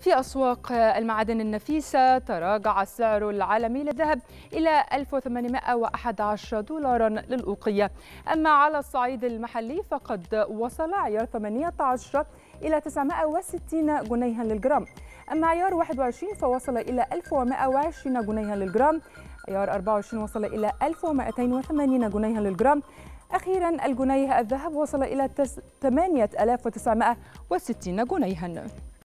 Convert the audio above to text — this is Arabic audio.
في أسواق المعادن النفيسة تراجع السعر العالمي للذهب إلى 1811 دولارا للأوقية أما على الصعيد المحلي فقد وصل عيار 18 إلى 960 جنيها للجرام أما عيار 21 فوصل إلى 1120 جنيها للجرام عيار 24 وصل إلى 1280 جنيها للجرام أخيرا الجنيه الذهب وصل إلى 8960 جنيها